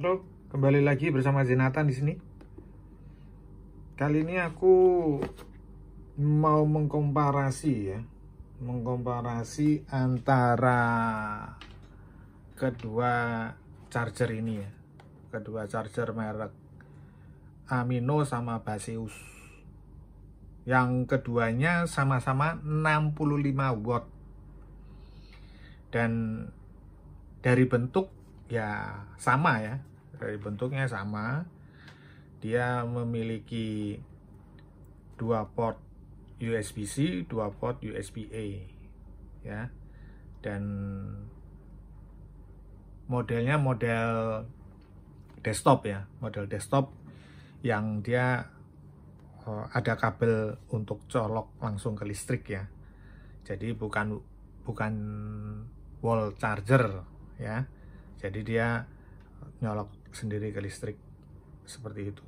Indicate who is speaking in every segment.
Speaker 1: Halo, kembali lagi bersama Zenatan di sini. Kali ini aku mau mengkomparasi ya, mengkomparasi antara kedua charger ini ya, kedua charger merek Amino sama Baseus. Yang keduanya sama-sama 65 watt. Dan dari bentuk ya sama ya dari bentuknya sama dia memiliki dua port USB-C dua port USB-A ya dan modelnya model desktop ya model desktop yang dia eh, ada kabel untuk colok langsung ke listrik ya jadi bukan bukan wall charger ya jadi dia nyolok sendiri ke listrik seperti itu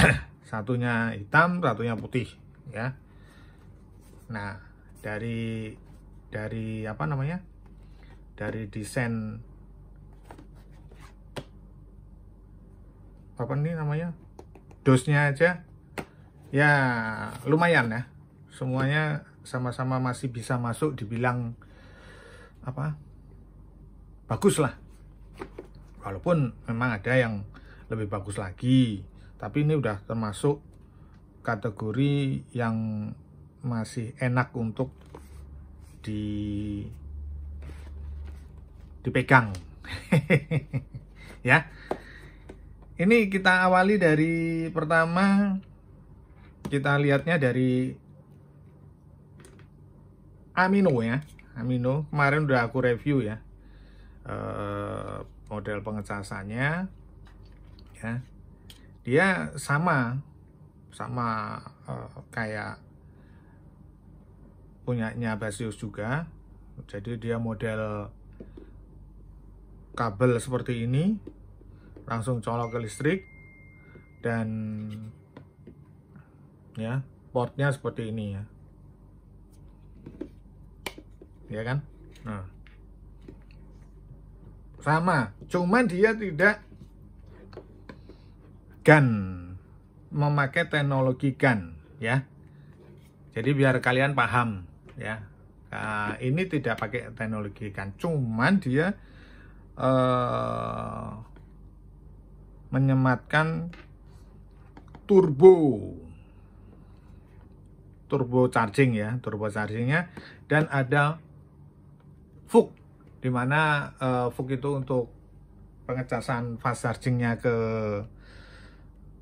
Speaker 1: satunya hitam satunya putih ya nah dari dari apa namanya dari desain apa ini namanya dosnya aja ya lumayan ya semuanya sama-sama masih bisa masuk dibilang apa bagus lah walaupun memang ada yang lebih bagus lagi tapi ini udah termasuk kategori yang masih enak untuk di dipegang ya ini kita awali dari pertama kita lihatnya dari amino ya amino kemarin udah aku review ya eh, model pengecasannya ya dia sama sama uh, kayak punyanya Basius juga jadi dia model kabel seperti ini langsung colok ke listrik dan ya portnya seperti ini ya ya kan nah sama cuman dia tidak gan memakai teknologi gan ya jadi biar kalian paham ya nah, ini tidak pakai teknologi gan cuman dia uh, menyematkan turbo turbo charging ya turbo chargingnya dan ada fuk dimana uh, eh, Vogue itu untuk pengecasan fast chargingnya ke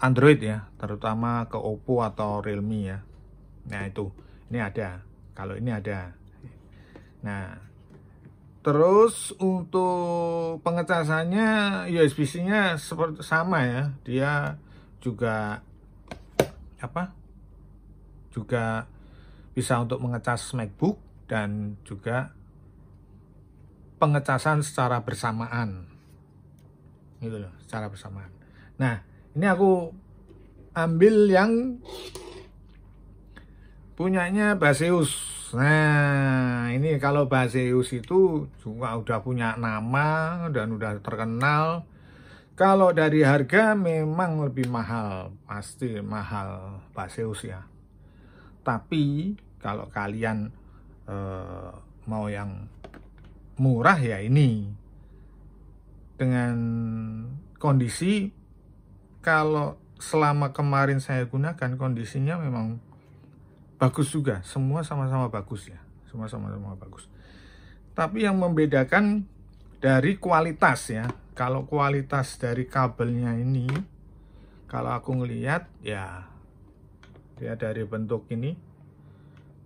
Speaker 1: Android ya terutama ke Oppo atau Realme ya nah itu ini ada kalau ini ada nah terus untuk pengecasannya USB-C nya seperti sama ya dia juga apa juga bisa untuk mengecas MacBook dan juga pengecasan secara bersamaan gitu loh secara bersamaan nah ini aku ambil yang punyanya Baseus nah ini kalau Baseus itu juga udah punya nama dan udah terkenal kalau dari harga memang lebih mahal pasti mahal Baseus ya tapi kalau kalian eh, mau yang murah ya ini dengan kondisi kalau selama kemarin saya gunakan kondisinya memang bagus juga semua sama-sama bagus ya semua sama-sama bagus tapi yang membedakan dari kualitas ya kalau kualitas dari kabelnya ini kalau aku ngelihat ya dia dari bentuk ini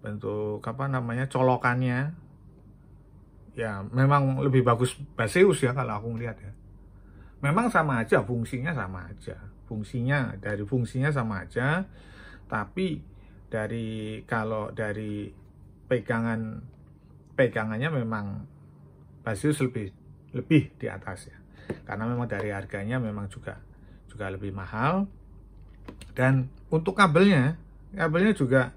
Speaker 1: bentuk apa namanya colokannya ya memang lebih bagus Baseus ya kalau aku ngeliat ya memang sama aja fungsinya sama aja fungsinya dari fungsinya sama aja tapi dari kalau dari pegangan pegangannya memang Baseus lebih lebih di atas ya karena memang dari harganya memang juga juga lebih mahal dan untuk kabelnya kabelnya juga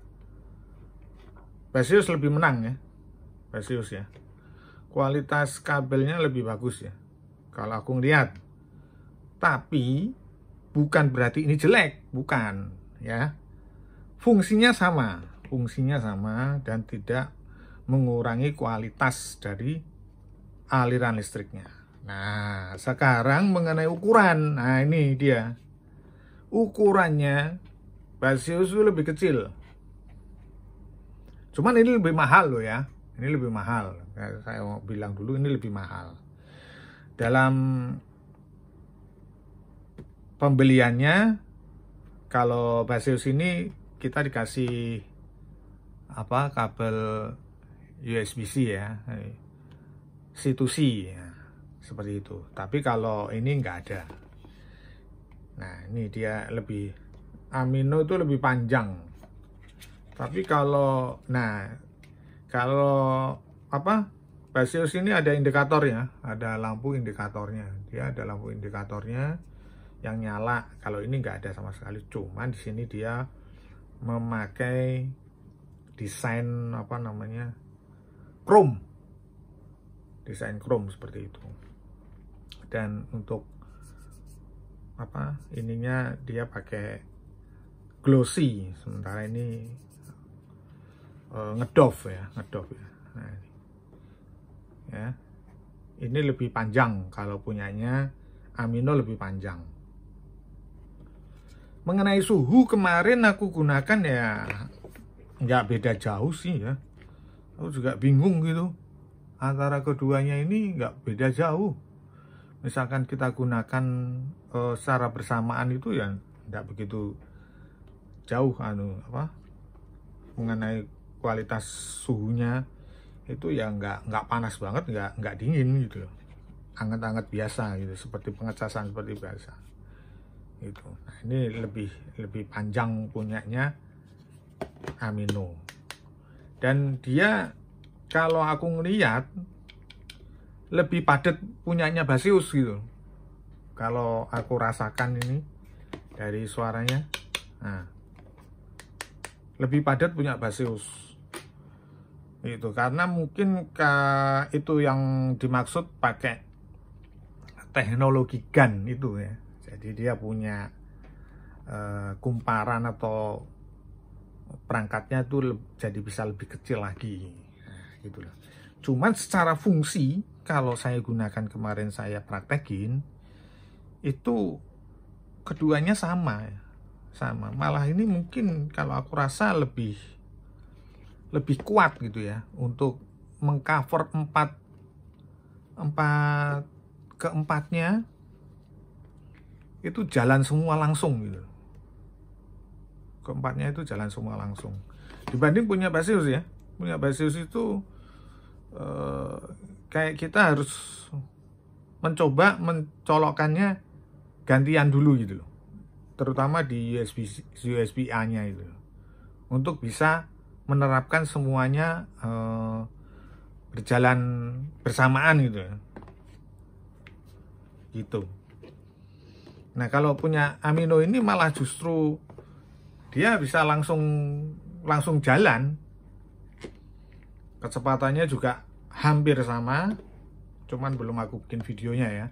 Speaker 1: basius lebih menang ya basius ya kualitas kabelnya lebih bagus ya kalau aku ngeliat tapi bukan berarti ini jelek bukan ya fungsinya sama fungsinya sama dan tidak mengurangi kualitas dari aliran listriknya nah sekarang mengenai ukuran nah ini dia ukurannya Basius lebih kecil cuman ini lebih mahal loh ya ini lebih mahal. Saya mau bilang dulu ini lebih mahal. Dalam pembeliannya kalau Baseus ini kita dikasih apa kabel USB-C ya C2C ya seperti itu tapi kalau ini nggak ada nah ini dia lebih amino itu lebih panjang tapi kalau nah kalau apa Basius ini ada indikatornya ada lampu indikatornya dia ada lampu indikatornya yang nyala kalau ini nggak ada sama sekali cuman di sini dia memakai desain apa namanya chrome desain chrome seperti itu dan untuk apa ininya dia pakai glossy sementara ini Eh, ngedof ya ngedof ya. Nah, ini. ya ini lebih panjang kalau punyanya amino lebih panjang mengenai suhu kemarin aku gunakan ya nggak beda jauh sih ya aku juga bingung gitu antara keduanya ini nggak beda jauh misalkan kita gunakan e, secara bersamaan itu ya nggak begitu jauh anu apa mengenai kualitas suhunya itu ya nggak nggak panas banget nggak nggak dingin gitu loh anget-anget biasa gitu seperti pengecasan seperti biasa gitu nah, ini lebih lebih panjang punyanya amino dan dia kalau aku ngeliat lebih padat punyanya basius gitu kalau aku rasakan ini dari suaranya nah lebih padat punya Baseus itu karena mungkin ke, itu yang dimaksud pakai teknologi GAN itu ya jadi dia punya e, kumparan atau perangkatnya itu jadi bisa lebih kecil lagi nah, gitulah cuman secara fungsi kalau saya gunakan kemarin saya praktekin itu keduanya sama ya sama malah ini mungkin kalau aku rasa lebih lebih kuat gitu ya untuk mengcover empat empat keempatnya itu jalan semua langsung gitu keempatnya itu jalan semua langsung dibanding punya Basius ya punya Basius itu eh, kayak kita harus mencoba mencolokkannya gantian dulu gitu loh terutama di USB USB A nya itu untuk bisa menerapkan semuanya e, berjalan bersamaan gitu ya. gitu nah kalau punya amino ini malah justru dia bisa langsung langsung jalan kecepatannya juga hampir sama cuman belum aku bikin videonya ya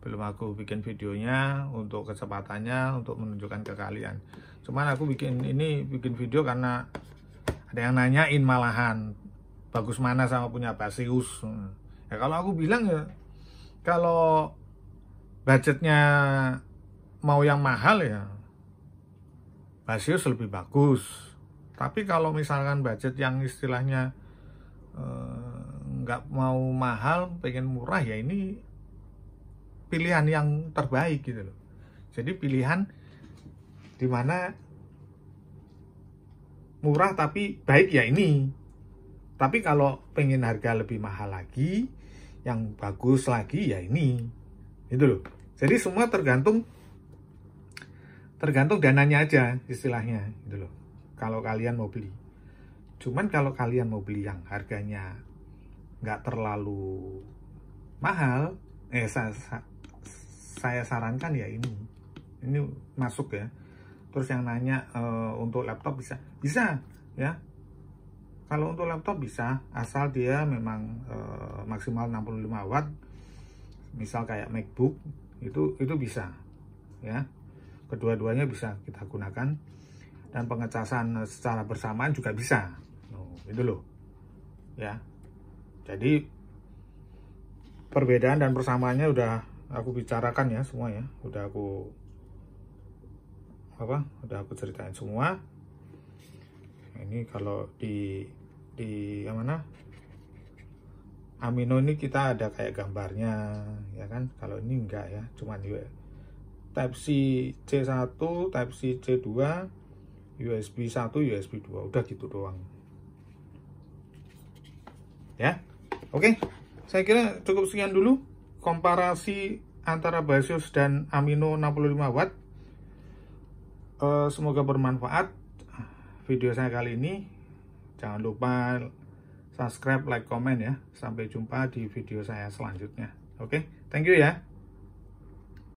Speaker 1: belum aku bikin videonya untuk kecepatannya untuk menunjukkan ke kalian cuman aku bikin ini bikin video karena ada yang nanyain malahan bagus mana sama punya Basius ya kalau aku bilang ya kalau budgetnya mau yang mahal ya Basius lebih bagus tapi kalau misalkan budget yang istilahnya eh, nggak eh, mau mahal pengen murah ya ini pilihan yang terbaik gitu loh jadi pilihan dimana murah tapi baik ya ini tapi kalau pengen harga lebih mahal lagi yang bagus lagi ya ini gitu loh jadi semua tergantung tergantung dananya aja istilahnya gitu loh kalau kalian mau beli cuman kalau kalian mau beli yang harganya nggak terlalu mahal eh saya sarankan ya ini ini masuk ya terus yang nanya e, untuk laptop bisa bisa ya kalau untuk laptop bisa asal dia memang e, maksimal 65 watt misal kayak MacBook itu itu bisa ya kedua-duanya bisa kita gunakan dan pengecasan secara bersamaan juga bisa oh, itu loh ya jadi perbedaan dan persamaannya udah aku bicarakan ya semua ya udah aku apa udah aku ceritain semua ini kalau di di yang mana amino ini kita ada kayak gambarnya ya kan kalau ini enggak ya cuman juga type C C1 type C C2 USB 1 USB 2 udah gitu doang ya oke okay. saya kira cukup sekian dulu komparasi antara Basius dan Amino 65 watt. e, semoga bermanfaat video saya kali ini. Jangan lupa subscribe, like, komen ya. Sampai jumpa di video saya selanjutnya. Oke, okay? thank you ya.